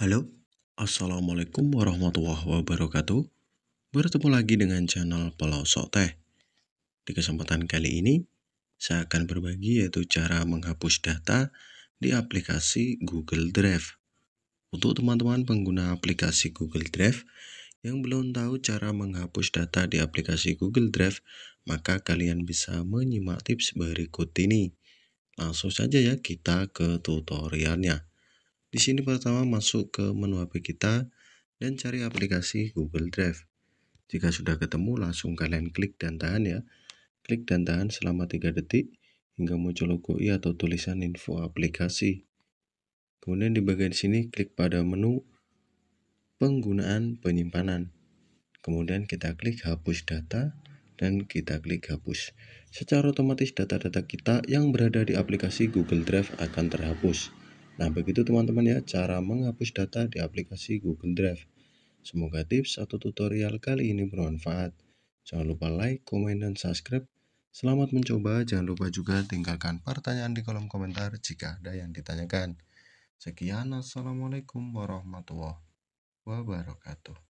Halo, Assalamualaikum warahmatullahi wabarakatuh. Bertemu lagi dengan channel Pelosok Teh. Di kesempatan kali ini, saya akan berbagi yaitu cara menghapus data di aplikasi Google Drive. Untuk teman-teman pengguna aplikasi Google Drive yang belum tahu cara menghapus data di aplikasi Google Drive, maka kalian bisa menyimak tips berikut ini. Langsung saja ya kita ke tutorialnya. Di sini pertama masuk ke menu HP kita dan cari aplikasi Google Drive. Jika sudah ketemu langsung kalian klik dan tahan ya. Klik dan tahan selama 3 detik hingga muncul logo i atau tulisan info aplikasi. Kemudian di bagian sini klik pada menu penggunaan penyimpanan. Kemudian kita klik hapus data dan kita klik hapus. Secara otomatis data-data kita yang berada di aplikasi Google Drive akan terhapus. Nah, begitu teman-teman ya cara menghapus data di aplikasi Google Drive. Semoga tips atau tutorial kali ini bermanfaat. Jangan lupa like, komen, dan subscribe. Selamat mencoba, jangan lupa juga tinggalkan pertanyaan di kolom komentar jika ada yang ditanyakan. Sekian, Assalamualaikum warahmatullahi wabarakatuh.